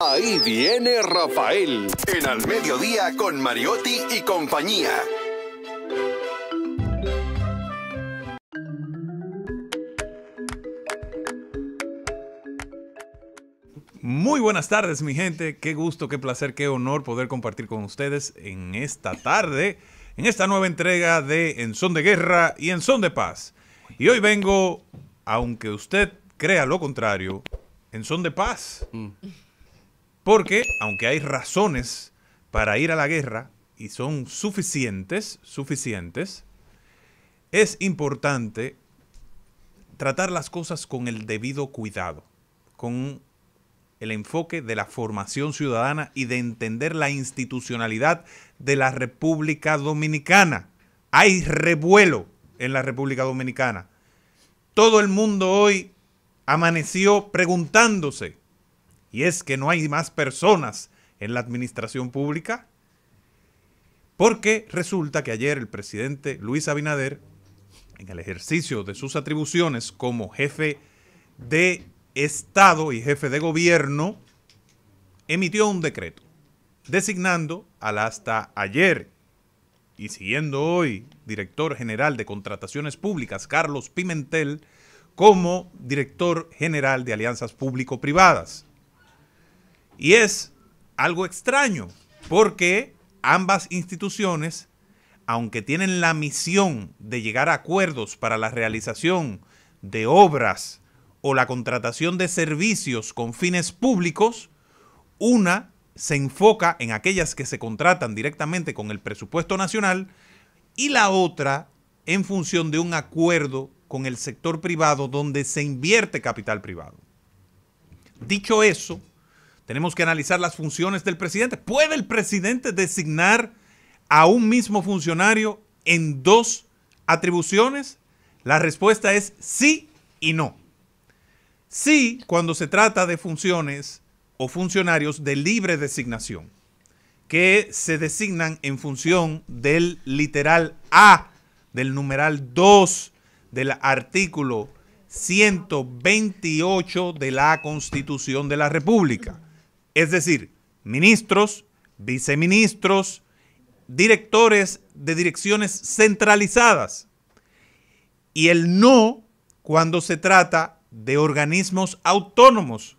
Ahí viene Rafael. En al mediodía con Mariotti y compañía. Muy buenas tardes, mi gente. Qué gusto, qué placer, qué honor poder compartir con ustedes en esta tarde, en esta nueva entrega de En Son de Guerra y En Son de Paz. Y hoy vengo, aunque usted crea lo contrario, en Son de Paz. Mm. Porque, aunque hay razones para ir a la guerra, y son suficientes, suficientes, es importante tratar las cosas con el debido cuidado, con el enfoque de la formación ciudadana y de entender la institucionalidad de la República Dominicana. Hay revuelo en la República Dominicana. Todo el mundo hoy amaneció preguntándose y es que no hay más personas en la administración pública, porque resulta que ayer el presidente Luis Abinader, en el ejercicio de sus atribuciones como jefe de Estado y jefe de gobierno, emitió un decreto designando al hasta ayer y siguiendo hoy director general de contrataciones públicas, Carlos Pimentel, como director general de alianzas público-privadas. Y es algo extraño, porque ambas instituciones, aunque tienen la misión de llegar a acuerdos para la realización de obras o la contratación de servicios con fines públicos, una se enfoca en aquellas que se contratan directamente con el presupuesto nacional y la otra en función de un acuerdo con el sector privado donde se invierte capital privado. Dicho eso, tenemos que analizar las funciones del presidente. ¿Puede el presidente designar a un mismo funcionario en dos atribuciones? La respuesta es sí y no. Sí cuando se trata de funciones o funcionarios de libre designación, que se designan en función del literal A, del numeral 2 del artículo 128 de la Constitución de la República es decir, ministros, viceministros, directores de direcciones centralizadas. Y el no cuando se trata de organismos autónomos,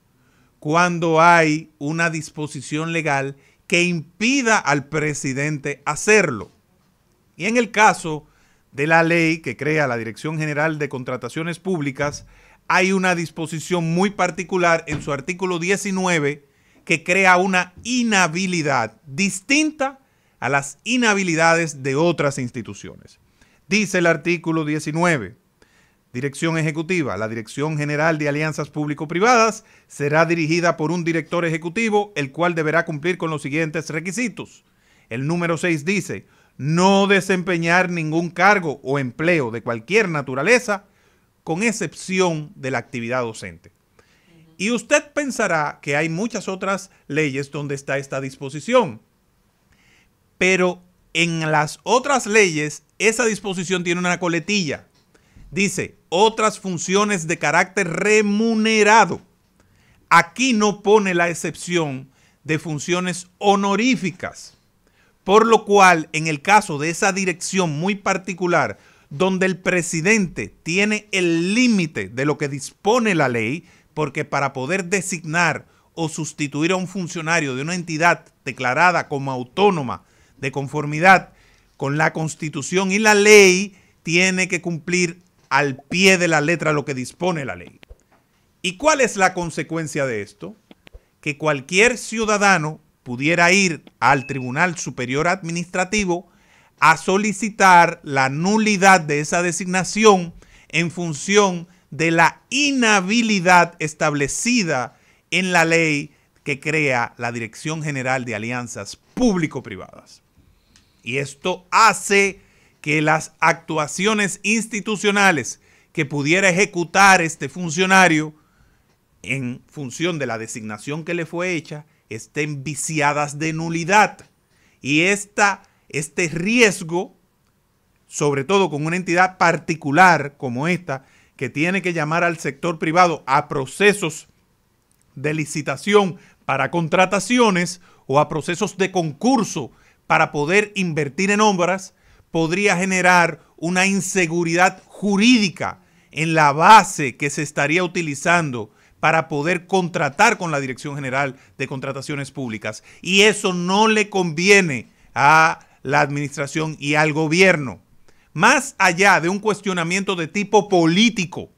cuando hay una disposición legal que impida al presidente hacerlo. Y en el caso de la ley que crea la Dirección General de Contrataciones Públicas, hay una disposición muy particular en su artículo 19 que crea una inhabilidad distinta a las inhabilidades de otras instituciones. Dice el artículo 19. Dirección Ejecutiva. La Dirección General de Alianzas Público-Privadas será dirigida por un director ejecutivo, el cual deberá cumplir con los siguientes requisitos. El número 6 dice, no desempeñar ningún cargo o empleo de cualquier naturaleza, con excepción de la actividad docente. Y usted pensará que hay muchas otras leyes donde está esta disposición. Pero en las otras leyes, esa disposición tiene una coletilla. Dice, otras funciones de carácter remunerado. Aquí no pone la excepción de funciones honoríficas. Por lo cual, en el caso de esa dirección muy particular, donde el presidente tiene el límite de lo que dispone la ley, porque para poder designar o sustituir a un funcionario de una entidad declarada como autónoma de conformidad con la constitución y la ley, tiene que cumplir al pie de la letra lo que dispone la ley. ¿Y cuál es la consecuencia de esto? Que cualquier ciudadano pudiera ir al Tribunal Superior Administrativo a solicitar la nulidad de esa designación en función de la inhabilidad establecida en la ley que crea la Dirección General de Alianzas Público-Privadas. Y esto hace que las actuaciones institucionales que pudiera ejecutar este funcionario en función de la designación que le fue hecha estén viciadas de nulidad. Y esta, este riesgo, sobre todo con una entidad particular como esta, que tiene que llamar al sector privado a procesos de licitación para contrataciones o a procesos de concurso para poder invertir en obras, podría generar una inseguridad jurídica en la base que se estaría utilizando para poder contratar con la Dirección General de Contrataciones Públicas. Y eso no le conviene a la administración y al gobierno más allá de un cuestionamiento de tipo político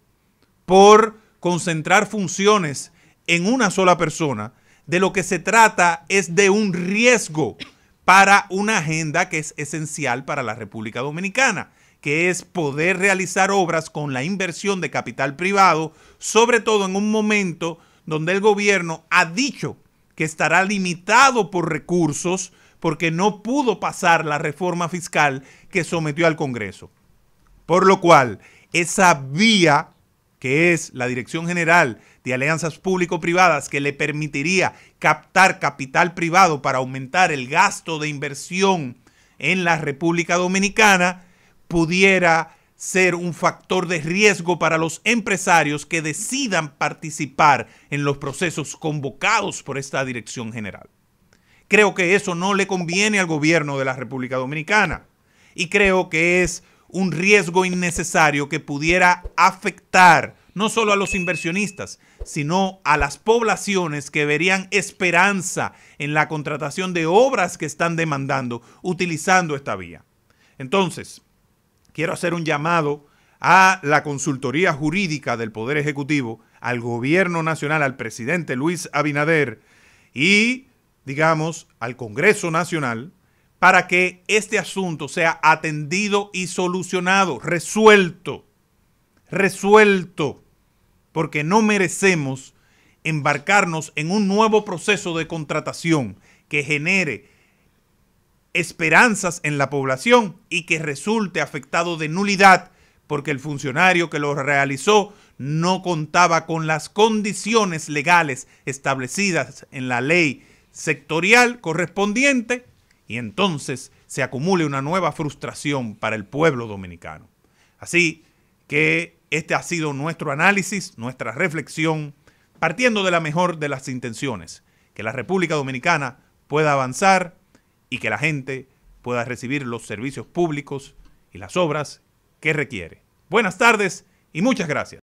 por concentrar funciones en una sola persona, de lo que se trata es de un riesgo para una agenda que es esencial para la República Dominicana, que es poder realizar obras con la inversión de capital privado, sobre todo en un momento donde el gobierno ha dicho que estará limitado por recursos, porque no pudo pasar la reforma fiscal que sometió al Congreso. Por lo cual, esa vía que es la Dirección General de Alianzas Público-Privadas, que le permitiría captar capital privado para aumentar el gasto de inversión en la República Dominicana, pudiera ser un factor de riesgo para los empresarios que decidan participar en los procesos convocados por esta Dirección General. Creo que eso no le conviene al gobierno de la República Dominicana y creo que es un riesgo innecesario que pudiera afectar no solo a los inversionistas, sino a las poblaciones que verían esperanza en la contratación de obras que están demandando utilizando esta vía. Entonces, quiero hacer un llamado a la consultoría jurídica del Poder Ejecutivo, al Gobierno Nacional, al presidente Luis Abinader y digamos, al Congreso Nacional para que este asunto sea atendido y solucionado, resuelto, resuelto, porque no merecemos embarcarnos en un nuevo proceso de contratación que genere esperanzas en la población y que resulte afectado de nulidad porque el funcionario que lo realizó no contaba con las condiciones legales establecidas en la ley sectorial correspondiente y entonces se acumule una nueva frustración para el pueblo dominicano. Así que este ha sido nuestro análisis, nuestra reflexión, partiendo de la mejor de las intenciones, que la República Dominicana pueda avanzar y que la gente pueda recibir los servicios públicos y las obras que requiere. Buenas tardes y muchas gracias.